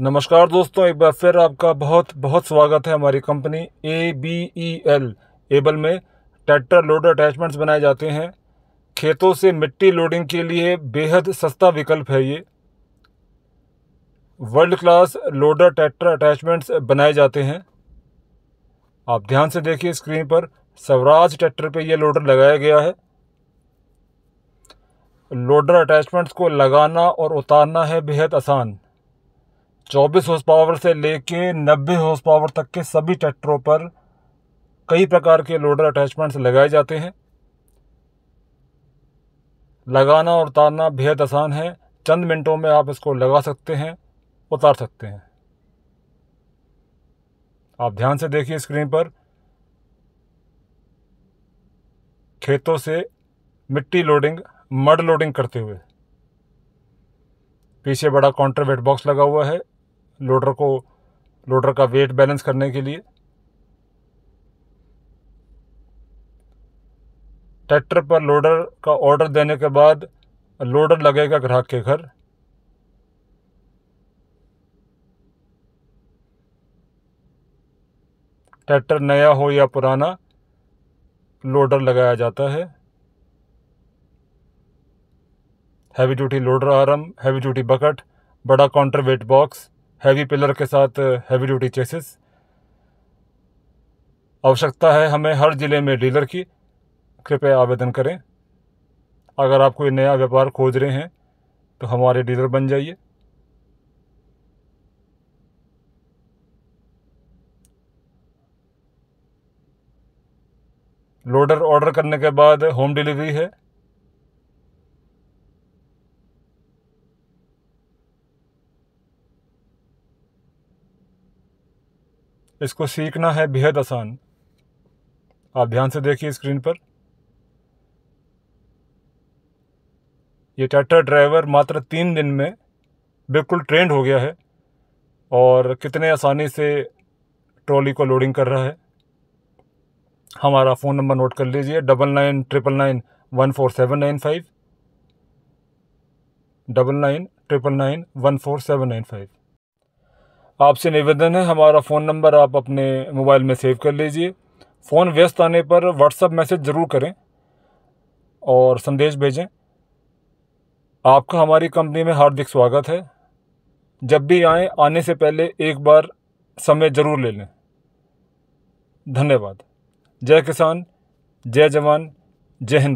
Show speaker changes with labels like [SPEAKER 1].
[SPEAKER 1] नमस्कार दोस्तों एक बार फिर आपका बहुत बहुत स्वागत है हमारी company A B E L Able में ट्रैक्टर लोडर अटैचमेंट्स बनाए जाते हैं खेतों से मिट्टी लोडिंग के लिए बेहद सस्ता विकल्प है ये world class loader tractor attachments बनाए जाते हैं आप ध्यान से देखिए स्क्रीन पर स्वराज ट्रैक्टर पे ये लोडर लगाया गया है लोडर अटैचमेंट्स को लगाना और उतारना है बेहद आसान 24 हॉर्स पावर से लेके 90 हॉर्स पावर तक के सभी ट्रैक्टरों पर कई प्रकार के लोडर अटैचमेंट्स लगाए जाते हैं लगाना और उतारना बेहद आसान है चंद मिनटों में आप इसको लगा सकते हैं उतार सकते हैं आप ध्यान से देखिए स्क्रीन पर खेतों से मिट्टी लोडिंग मड लोडिंग करते हुए पीछे बड़ा काउंटर वेट बॉक्स लगा हुआ है लोडर को लोडर का वेट बैलेंस करने के लिए ट्रैक्टर पर लोडर का ऑर्डर देने के बाद लोडर लगेगा ग्राहक के घर ट्रैक्टर नया हो या पुराना लोडर लगाया जाता है heavy duty loader arm heavy duty bucket बड़ा counter weight box heavy pillar के साथ हैवी ड्यूटी चेसिस आवश्यकता है हमें हर ज़िले में डीलर की कृपया आवेदन करें अगर आप कोई नया व्यापार खोज रहे हैं तो हमारे डीलर बन जाइए लोडर ऑर्डर करने के बाद होम डिलीवरी है इसको सीखना है बेहद आसान आप ध्यान से देखिए स्क्रीन पर ये ट्रैक्टर ड्राइवर मात्र तीन दिन में बिल्कुल ट्रेंड हो गया है और कितने आसानी से ट्रॉली को लोडिंग कर रहा है हमारा फ़ोन नंबर नोट कर लीजिए double nine triple nine one four seven nine five double nine triple nine one four seven nine five आपसे निवेदन है हमारा फ़ोन नंबर आप अपने मोबाइल में सेव कर लीजिए फ़ोन व्यस्त आने पर व्हाट्सअप मैसेज ज़रूर करें और संदेश भेजें आपका हमारी कंपनी में हार्दिक स्वागत है जब भी आएँ आने से पहले एक बार समय ज़रूर ले लें धन्यवाद जय किसान जय जवान जय हिंद